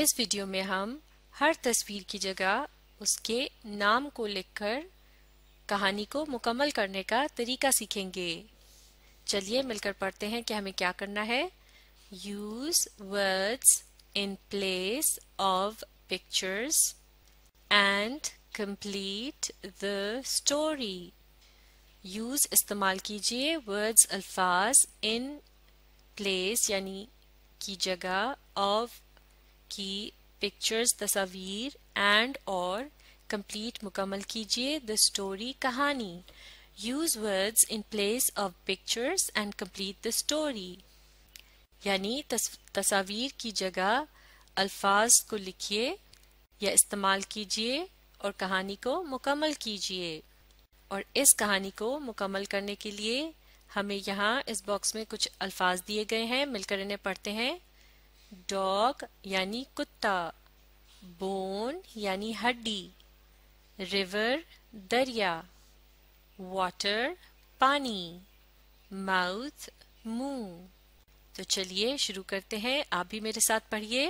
इस वीडियो में हम हर तस्वीर की जगह उसके नाम को लिखकर कहानी को मुकम्मल करने का तरीका सीखेंगे चलिए मिलकर पढ़ते हैं कि हमें क्या करना है use words in place of pictures and complete the story use इस्तेमाल कीजिए वर्ड्स अल्फाज इन प्लेस यानी की जगह ऑफ कि पिक्चर्स तस्वीर एंड और कंप्लीट मुकम्मल कीजिए द स्टोरी कहानी use words in place of pictures and complete the story यानी तस्वीर की जगह अल्फाज को लिखिए या इस्तेमाल कीजिए और कहानी को मुकम्मल कीजिए और इस कहानी को मुकम्मल करने के लिए हमें यहाँ इस बॉक्स में कुछ अल्फाज दिए गए हैं मिलकर इन्हें पढ़ते हैं डॉग यानी कुत्ता बोन यानी हड्डी रिवर दरिया वाटर पानी माउथ मुंह तो चलिए शुरू करते हैं आप भी मेरे साथ पढ़िए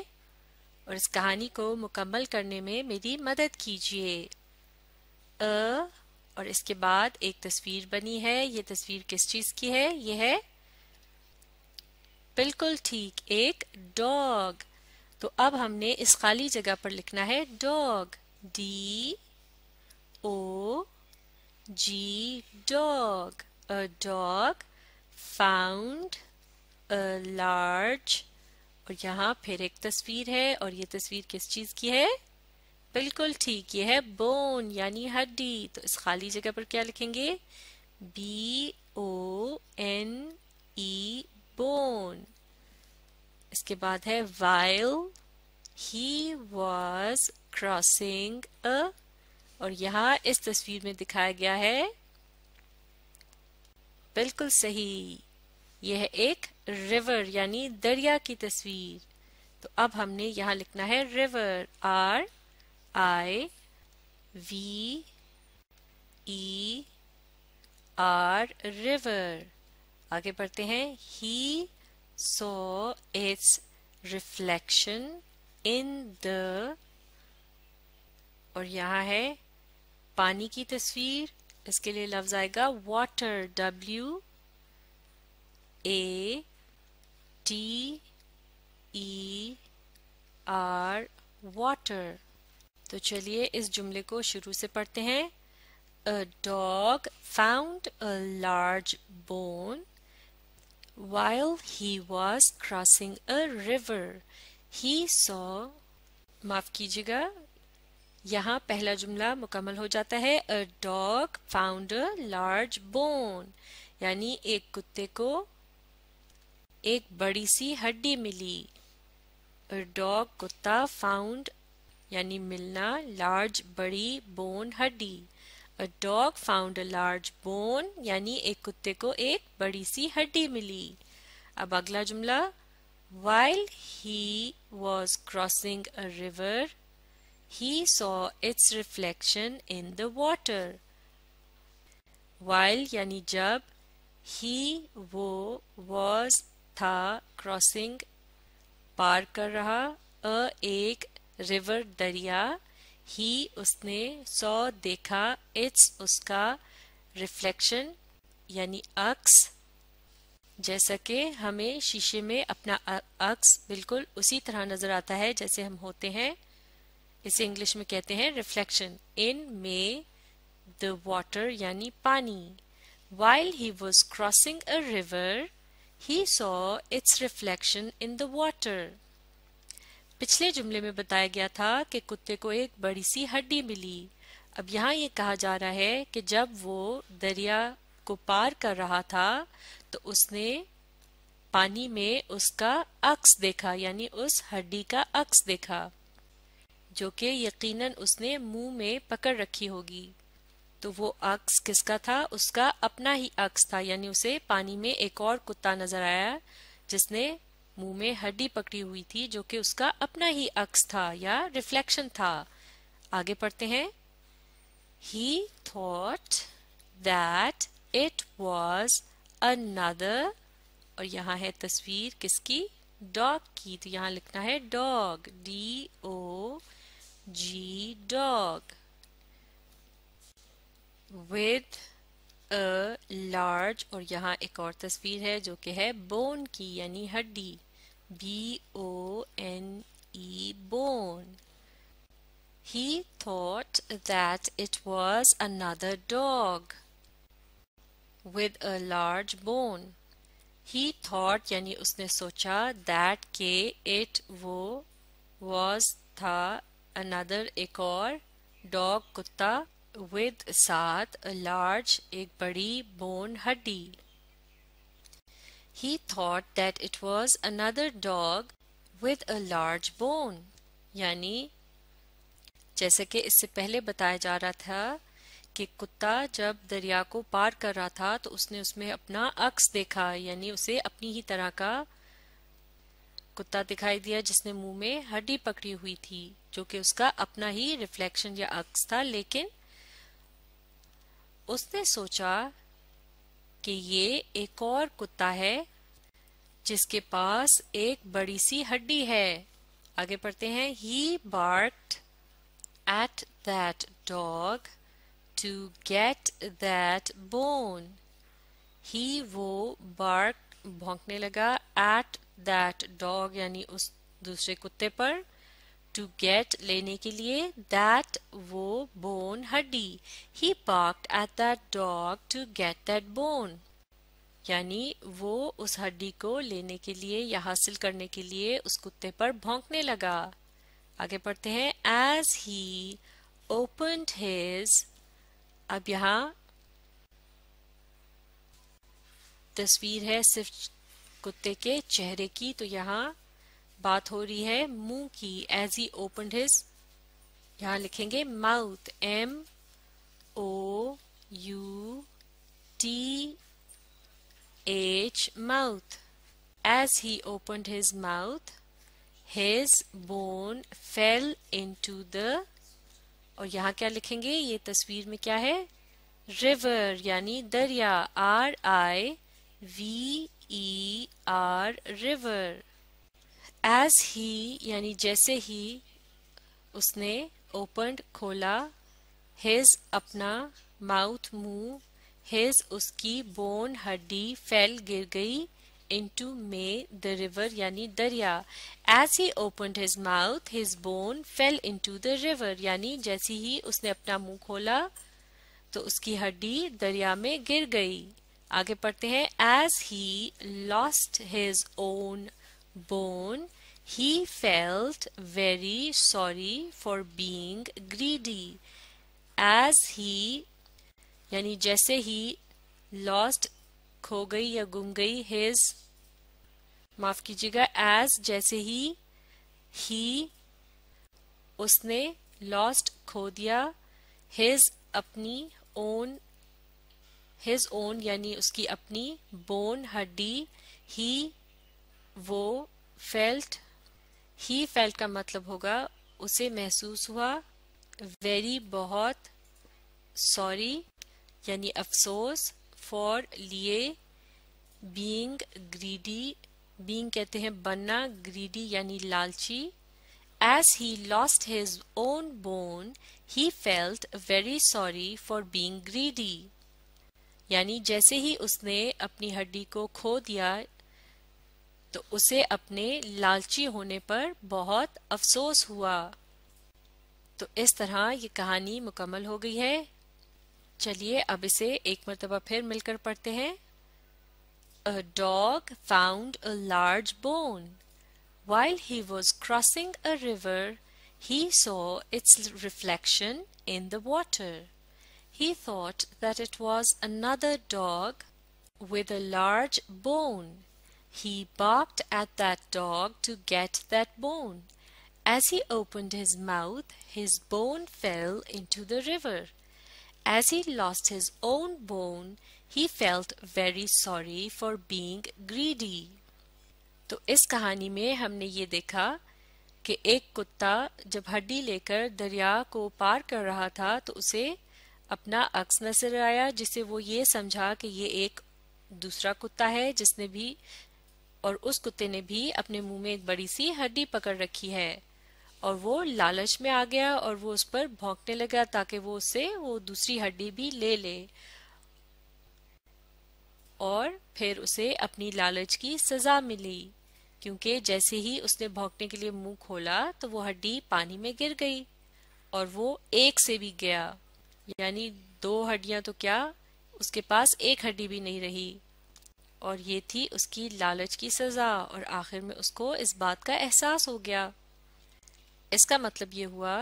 और इस कहानी को मुकम्मल करने में मेरी मदद कीजिए अ और इसके बाद एक तस्वीर बनी है ये तस्वीर किस चीज़ की है ये है बिल्कुल ठीक एक डॉग तो अब हमने इस खाली जगह पर लिखना है dog D O G dog a dog found a large और यहाँ फिर एक तस्वीर है और ये तस्वीर किस चीज़ की है बिल्कुल ठीक ये है बोन यानी हड्डी तो इस खाली जगह पर क्या लिखेंगे B O N E born इसके बाद है while he was crossing a और यहां इस तस्वीर में दिखाया गया है बिल्कुल सही यह है एक रिवर यानी दरिया की तस्वीर तो अब हमने यहां लिखना है river R I V E R river आगे पढ़ते हैं he saw its reflection in the और यहाँ है पानी की तस्वीर इसके लिए लफ्ज आएगा water W A T E R water तो चलिए इस जुमले को शुरू से पढ़ते हैं a dog found a large bone While he was crossing a river, he saw माफ कीजिएगा यहाँ पहला जुमला मुकम्मल हो जाता है a dog found a large bone यानी एक कुत्ते को एक बड़ी सी हड्डी मिली अ डॉग कुत्ता फाउंड यानी मिलना लार्ज बड़ी बोन हड्डी a dog found a large bone यानी एक कुत्ते को एक बड़ी सी हड्डी मिली अब अगला जुमला while he was crossing a river he saw its reflection in the water. While यानी जब he वो was था crossing पार कर रहा अ एक river दरिया ही उसने सौ देखा इट्स उसका रिफ्लेक्शन यानी अक्स जैसा कि हमें शीशे में अपना अक्स बिल्कुल उसी तरह नजर आता है जैसे हम होते हैं इसे इंग्लिश में कहते हैं रिफ्लेक्शन इन मे द वॉटर यानी पानी while he was crossing a river he saw its reflection in the water पिछले जुमले में बताया गया था कि कुत्ते को एक बड़ी सी हड्डी मिली अब यहाँ ये कहा जा रहा है कि जब वो दरिया को पार कर रहा था तो उसने पानी में उसका अक्स देखा यानी उस हड्डी का अक्स देखा जो कि यकीनन उसने मुंह में पकड़ रखी होगी तो वो अक्स किसका था उसका अपना ही अक्स था यानी उसे पानी में एक और कुत्ता नजर आया जिसने मुंह में हड्डी पकड़ी हुई थी जो कि उसका अपना ही अक्स था या रिफ्लेक्शन था आगे पढ़ते हैं he thought that it was another और यहाँ है तस्वीर किसकी डॉग की तो यहाँ लिखना है dog D O G dog with a large और यहाँ एक और तस्वीर है जो कि है बोन की यानी हड्डी B O N E bone he thought that it was another dog with a large bone he thought यानी उसने सोचा दैट के इट वो वॉज था अनदर एक और डॉग कुत्ता विद साथ लार्ज एक बड़ी बोन हड्डी he thought that it was another dog with a large bone यानी जैसे कि इससे पहले बताया जा रहा था कि कुत्ता जब दरिया को पार कर रहा था तो उसने उसमें अपना अक्स देखा यानी उसे अपनी ही तरह का कुत्ता दिखाई दिया जिसने मुंह में हड्डी पकड़ी हुई थी जो कि उसका अपना ही रिफ्लेक्शन या अक्स था लेकिन उसने सोचा कि ये एक और कुत्ता है जिसके पास एक बड़ी सी हड्डी है आगे पढ़ते हैं he barked at that dog to get that bone he वो बार्क भोंकने लगा एट दैट डॉग यानी उस दूसरे कुत्ते पर टू गेट लेने के लिए दैट वो बोन हड्डी he barked at that dog to get that bone यानी वो उस हड्डी को लेने के लिए या हासिल करने के लिए उस कुत्ते पर भौंकने लगा आगे पढ़ते हैं एज ही ओपन हिज अब यहाँ तस्वीर है सिर्फ कुत्ते के चेहरे की तो यहाँ बात हो रही है मुंह की एज ही ओपन हिज यहां लिखेंगे mouth M O U T H mouth as he open his mouth his bone fell into the और यहाँ क्या लिखेंगे ये तस्वीर में क्या है रिवर यानी दरिया R I V E R river as he यानी जैसे ही उसने ओपन खोला हिज अपना माउथ मुंह हिज उसकी बोन हड्डी फैल गिर गई इन टू मे द रिवर यानी दरिया as he open his mouth his bone fell into the river यानी जैसे ही उसने अपना मुंह खोला तो उसकी हड्डी दरिया में गिर गई आगे पढ़ते हैं as he lost his own bone, he felt very sorry for being greedy as he yani jaise he lost kho gayi ya gum gayi his maaf kijiyega as jaise he he usne lost kho diya his apni own his own yani uski apni bone haddi he वो felt he felt का मतलब होगा उसे महसूस हुआ very बहुत sorry यानी अफसोस फॉर लिए बींग ग्रीडी बींग कहते हैं बनना ग्रीडी यानी लालची as he lost his own bone he felt very sorry for being greedy यानी जैसे ही उसने अपनी हड्डी को खो दिया तो उसे अपने लालची होने पर बहुत अफसोस हुआ तो इस तरह ये कहानी मुकम्मल हो गई है चलिए अब इसे एक मरतबा फिर मिलकर पढ़ते हैं A dog found a large bone. While he was crossing a river, he saw its reflection in the water. He thought that it was another dog with a large bone. He barked at that dog to get that bone. As he opened his mouth, his bone fell into the river. As he lost his own bone, he felt very sorry for being greedy. तो इस कहानी में हमने ये देखा कि एक कुत्ता जब हड्डी लेकर दरिया को पार कर रहा था तो उसे अपना अक्स नजर आया जिसे वो ये समझा कि ये एक दूसरा कुत्ता है जिसने भी और उस कुत्ते ने भी अपने मुंह में एक बड़ी सी हड्डी पकड़ रखी है और वो लालच में आ गया और वो उस पर भौंकने लगा ताकि वो उससे वो दूसरी हड्डी भी ले ले और फिर उसे अपनी लालच की सजा मिली क्योंकि जैसे ही उसने भौंकने के लिए मुंह खोला तो वो हड्डी पानी में गिर गई और वो एक से भी गया यानी दो हड्डियां तो क्या उसके पास एक हड्डी भी नहीं रही और ये थी उसकी लालच की सज़ा और आखिर में उसको इस बात का एहसास हो गया इसका मतलब ये हुआ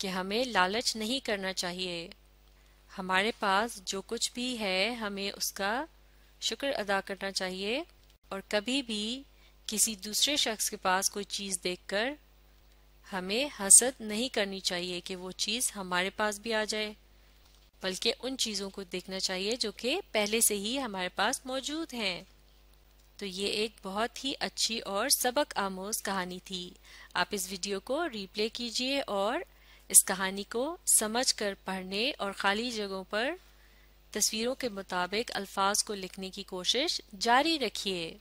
कि हमें लालच नहीं करना चाहिए हमारे पास जो कुछ भी है हमें उसका शुक्र अदा करना चाहिए और कभी भी किसी दूसरे शख्स के पास कोई चीज़ देखकर हमें हसद नहीं करनी चाहिए कि वो चीज़ हमारे पास भी आ जाए बल्कि उन चीज़ों को देखना चाहिए जो कि पहले से ही हमारे पास मौजूद हैं तो ये एक बहुत ही अच्छी और सबक आमोज कहानी थी आप इस वीडियो को रिप्ले कीजिए और इस कहानी को समझकर पढ़ने और खाली जगहों पर तस्वीरों के मुताबिक अल्फाज को लिखने की कोशिश जारी रखिए